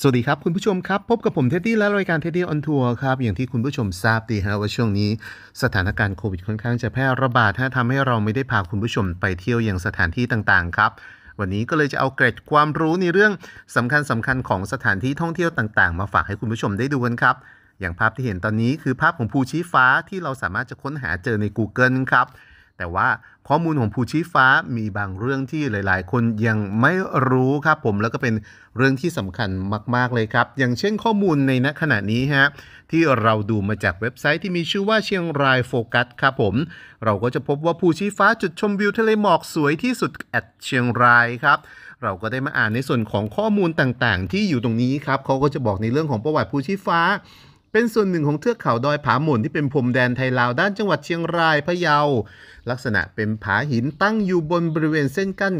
สวัสดีครับคุณผู้ชมครับพบกับผมเท็ดดี้และรายการเท็ดดี้ออนทัวร์ครับอย่างที่คุณผู้ชมทราบดีฮะว่าช่วงนี้สถานการณ์โควิดค่อนข้างจะแพร่ระบาดฮะทำให้เราไม่ได้พาคุณผู้ชมไปเที่ยวอย่างสถานที่ต่างๆ ครับ วันนี้ก็เลยจะเอาเกร็ดความรู้ในเรื่องสำคัญสำคัญของสถานที่ท่องเที่ยวต่าง ๆ มาฝากให้คุณผู้ชมได้ดูกันครับ อย่างภาพที่เห็นตอนนี้คือภาพของภูชี้ฟ้าที่เราสามารถจะค้นหาเจอใน Google ครับแต่ว่าข้อมูลของภูชี้ฟ้ามีบางเรื่องที่หลาย ๆ คนยังไม่รู้ครับผมแล้วก็เป็นเรื่องที่สำคัญมากๆเลยครับ อย่างเช่นข้อมูลในณขณะนี้ฮะที่เราดูมาจากเว็บไซต์ที่มีชื่อว่าเชียงรายโฟกัสครับผมเราก็จะพบว่าภูชี้ฟ้าจุดชมวิวทะเลหมอกสวยที่สุดแอดเชียงรายครับ เราก็ได้มาอ่านในส่วนของข้อมูลต่างๆ ที่อยู่ตรงนี้ครับเขาก็จะบอกในเรื่องของประวัติภูชี้ฟ้าเป็นส่วนหนึ่งของเทือกเขาดอยผาหม่นที่เป็นพรมแดนไทยลาว ด้านจังหวัดเชียงรายพะเยา ลักษณะเป็นผาหินตั้งอยู่บนบริเวณเส้นกั้น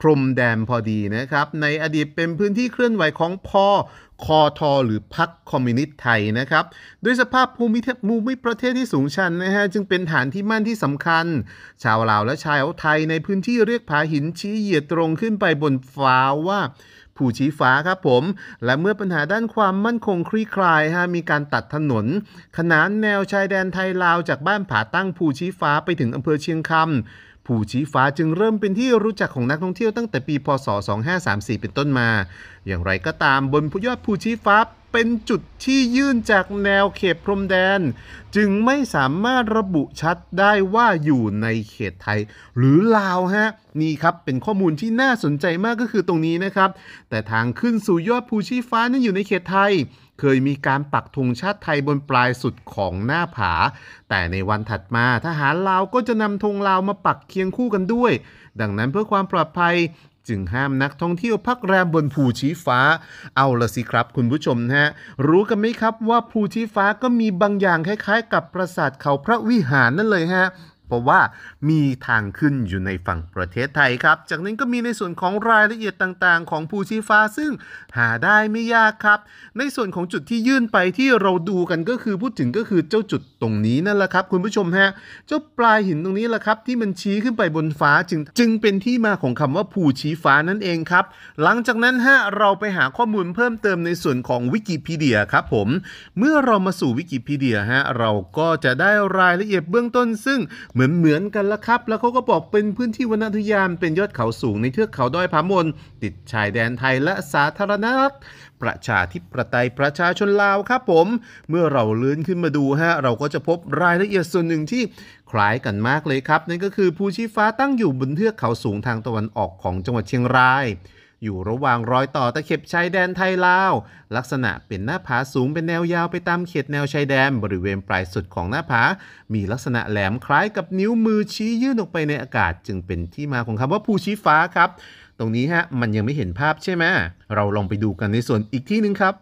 พรมแดนพอดีนะครับ ในอดีตเป็นพื้นที่เคลื่อนไหวของพอคอทอหรือพรรคคอมมิวนิสต์ไทยนะครับ โดยสภาพภูมิทัศภูมิประเทศที่สูงชันนะฮะ จึงเป็นฐานที่มั่นที่สำคัญ ชาวลาวและชาวไทยในพื้นที่เรียกผาหินชี้เหยียดตรงขึ้นไปบนฟ้าว่าผู้ชี้ฟ้าครับผม และเมื่อปัญหาด้านความมั่นคงคลี่คลายฮะมีการตัดถนนขนานแนวชายแดนไทยลาวจากบ้านผาตั้งผู้ชี้ฟ้าไปถึงอำเภอเชียงคำผู้ชี้ฟ้าจึงเริ่มเป็นที่รู้จักของนักท่องเที่ยวตั้งแต่ปีพศ2534 เป็นต้นมา อย่างไรก็ตามบนยอดผู้ชี้ฟ้าเป็นจุดที่ยื่นจากแนวเขตพรมแดน จึงไม่สามารถระบุชัดได้ว่าอยู่ในเขตไทย หรือลาวฮะนี่ครับเป็นข้อมูลที่น่าสนใจมากก็คือตรงนี้นะครับ แต่ทางขึ้นสู่ยอดภูชีฟ้านั้นอยู่ในเขตไทย เคยมีการปักธงชาติไทยบนปลายสุดของหน้าผา แต่ในวันถัดมาทหารลาวก็จะนำธงลาวมาปักเคียงคู่กันด้วย ดังนั้นเพื่อความปลอดภัยจึงห้ามนักท่องเที่ยวพักแรมบนภูชี้ฟ้า เอาละสิครับคุณผู้ชมนะฮะ รู้กันไหมครับว่าภูชี้ฟ้าก็มีบางอย่างคล้ายๆกับปราสาทเขาพระวิหารนั่นเลยฮะเพราะว่ามีทางขึ้นอยู่ในฝั่งประเทศไทยครับ จากนั้นก็มีในส่วนของรายละเอียดต่างๆของภูชีฟ้าซึ่งหาได้ไม่ยากครับ ในส่วนของจุดที่ยื่นไปที่เราดูกันก็คือพูดถึงก็คือเจ้าจุดตรงนี้นั่นแหละครับคุณผู้ชมฮะเจ้าปลายหินตรงนี้แหละครับ ที่มันชี้ขึ้นไปบนฟ้าจึงจึงเป็นที่มาของคำว่าภูชี้ฟ้านั่นเองครับ หลังจากนั้นฮะเราไปหาข้อมูลเพิ่มเติมในส่วนของวิกิพีเดียครับผม เมื่อเรามาสู่วิกิพีเดียฮะเราก็จะได้รายละเอียดเบื้องต้น ซึ่งเหมือนๆกันละครับ แล้วเขาก็บอกเป็นพื้นที่วัรนอุทยานเป็นยอดเขาสูงในเทือกเขาดอยผามนติดชายแดนไทยและสาธารณรัฐประชาธิปไตยประชาชนลาวครับผม เมื่อเราเลื่อนขึ้นมาดูฮะ เราก็จะพบรายละเอียดส่วนหนึ่งที่คล้ายกันมากเลยครับนั่นก็คือภูชีฟ้าตั้งอยู่บนเทือกเขาสูงทางตะวันออกของจังหวัดเชียงรายอยู่ระหว่างรอยต่อตะเข็บชายแดนไทยลาว ลักษณะเป็นหน้าผาสูงเป็นแนวยาวไปตามเขตแนวชายแดนบริเวณปลายสุดของหน้าผา มีลักษณะแหลมคล้ายกับนิ้วมือชี้ยื่นออกไปในอากาศจึงเป็นที่มาของคำว่าภูชี้ฟ้าครับ ตรงนี้ฮะมันยังไม่เห็นภาพใช่ไหมเราลองไปดูกันในส่วนอีกที่หนึ่งครับ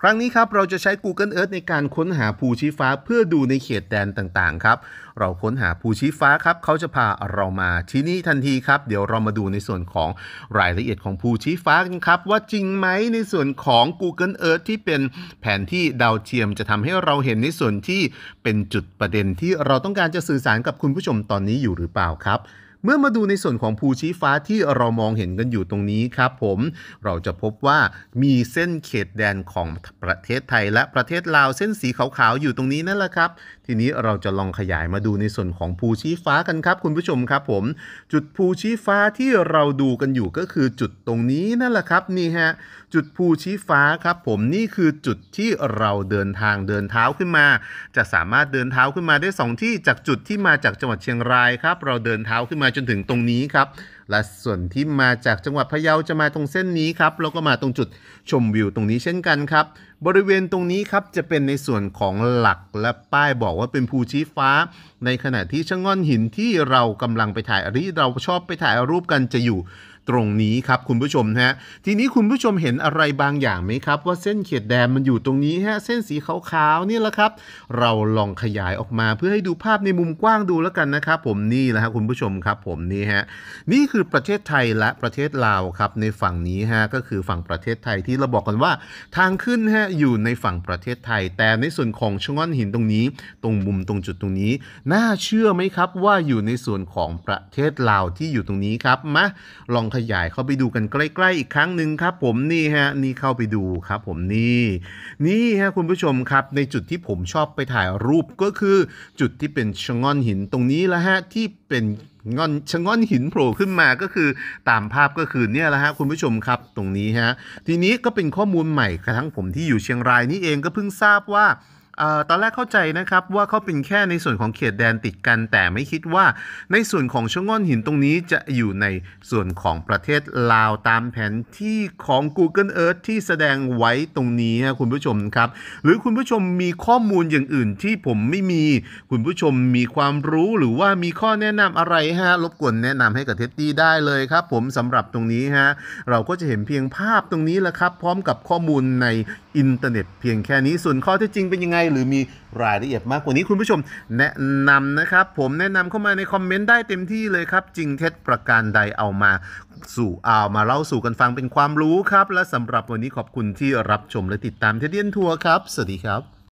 ครั้งนี้ครับเราจะใช้ Google Earth ในการค้นหาภูชี้ฟ้าเพื่อดูในเขตแดนต่างๆครับเราค้นหาภูชี้ฟ้าครับ เขาจะพาเรามาที่นี่ ทันทีครับ เดี๋ยวเรามาดูในส่วนของรายละเอียดของภูชี้ฟ้ากันครับ ว่าจริงไหมในส่วนของ Google Earth ที่เป็นแผนที่ดาวเทียมจะทำให้เราเห็นในส่วนที่เป็นจุดประเด็นที่เราต้องการจะสื่อสารกับคุณผู้ชมตอนนี้อยู่หรือเปล่าครับเมื่อมาดูในส่วนของภูชี้ฟ้าที่เรามองเห็นกันอยู่ตรงนี้ครับผม เราจะพบว่ามีเส้นเขตแดนของประเทศไทยและประเทศลาวเส้นสีขาวๆอยู่ตรงนี้นั่นแหละครับ ทีนี้เราจะลองขยายมาดูในส่วนของภูชี้ฟ้ากันครับ คุณผู้ชมครับผม จุดภูชี้ฟ้าที่เราดูกันอยู่ก็คือจุดตรงนี้นั่นแหละครับ นี่ฮะ จุดภูชี้ฟ้าครับ ผมนี่คือจุดที่เราเดินทางเดินเท้าขึ้นมา จะสามารถเดินเท้าขึ้นมาได้ 2 ที่จากจุดที่มาจากจังหวัดเชียงรายครับ เราเดินเท้าขึ้นมาจน ถึง ตรงนี้ ครับและส่วนที่มาจากจังหวัดพะเยาจะมาตรงเส้นนี้ครับแล้วก็มาตรงจุดชมวิวตรงนี้เช่นกันครับบริเวณตรงนี้ครับจะเป็นในส่วนของหลักและป้ายบอกว่าเป็นภูชี้ฟ้า ในขณะที่ชะง่อนหินที่เรากำลังไปถ่ายรีเราชอบไปถ่ายรูปกันจะอยู่ตรงนี้ครับคุณผู้ชมฮะทีนี้คุณผู้ชมเห็นอะไรบางอย่างไหมครับ ว่าเส้นเขียดแดนมันอยู่ตรงนี้ฮะเส้นสีขาวๆนี่แหละครับ เราลองขยายออกมาเพื่อให้ดูภาพในมุมกว้างดูแล้วกันนะครับผมนี่แหละครับคุณผู้ชมครับผมนี่ฮะนี่คืคือประเทศไทยและประเทศลาวครับในฝั่งนี้ฮะ ก็คือฝั่งประเทศไทยที่เราบอกกันว่า ทางขึ้นฮะอยู่ในฝั่งประเทศไทย แต่ในส่วนของชงอนหินตรงนี้ ตรงมุมตรงจุดตรงนี้ น่าเชื่อไหมครับว่าอยู่ในส่วนของประเทศลาวที่อยู่ตรงนี้ครับมาลองขยายเข้าไปดูกันใกล้ ๆอีกครั้งหนึ่งครับ ผมนี่ฮะนี่เข้าไปดูครับ ผมนี่นี่ฮะคุณผู้ชมครับ ในจุดที่ผมชอบไปถ่ายรูปก็คือ จุดที่เป็นชงอนหินตรงนี้แล้วฮะที่เป็นงอนชะงอนหินโผล่ขึ้นมาก็คือตามภาพก็คือเนี่ยแหละฮะคุณผู้ชมครับตรงนี้ฮะ ทีนี้ก็เป็นข้อมูลใหม่กระทั่งผมที่อยู่เชียงรายนี่เองก็เพิ่งทราบว่าตอนแรกเข้าใจนะครับ ว่าเขาเป็นแค่ในส่วนของเขตแดนติดกัน แต่ไม่คิดว่า ในส่วนของชง่อนหินตรงนี้จะอยู่ในส่วนของประเทศลาวตามแผนที่ของ Google Earth ที่แสดงไว้ตรงนี้ คุณผู้ชมครับ หรือคุณผู้ชมมีข้อมูลอย่างอื่นที่ผมไม่มีคุณผู้ชมมีความรู้หรือว่ามีข้อแนะนำอะไรฮะรบกวนแนะนำให้กับเท็ดดี้ได้เลยครับ ผมสำหรับตรงนี้ฮะเราก็จะเห็นเพียงภาพตรงนี้แหละครับพร้อมกับข้อมูลในอินเทอร์เน็ตเพียงแค่นี้ส่วนข้อเท็จจริงเป็นยังไงหรือมีรายละเอียดมากกว่านี้คุณผู้ชมแนะนำนะครับ ผมแนะนำเข้ามาในคอมเมนต์ได้เต็มที่เลยครับ จริงเท็จประการใดเอามาสู่เอามาเล่าสู่กันฟังเป็นความรู้ครับ และสำหรับวันนี้ขอบคุณที่รับชมและติดตามเทเดียนทัวร์ครับสวัสดีครับ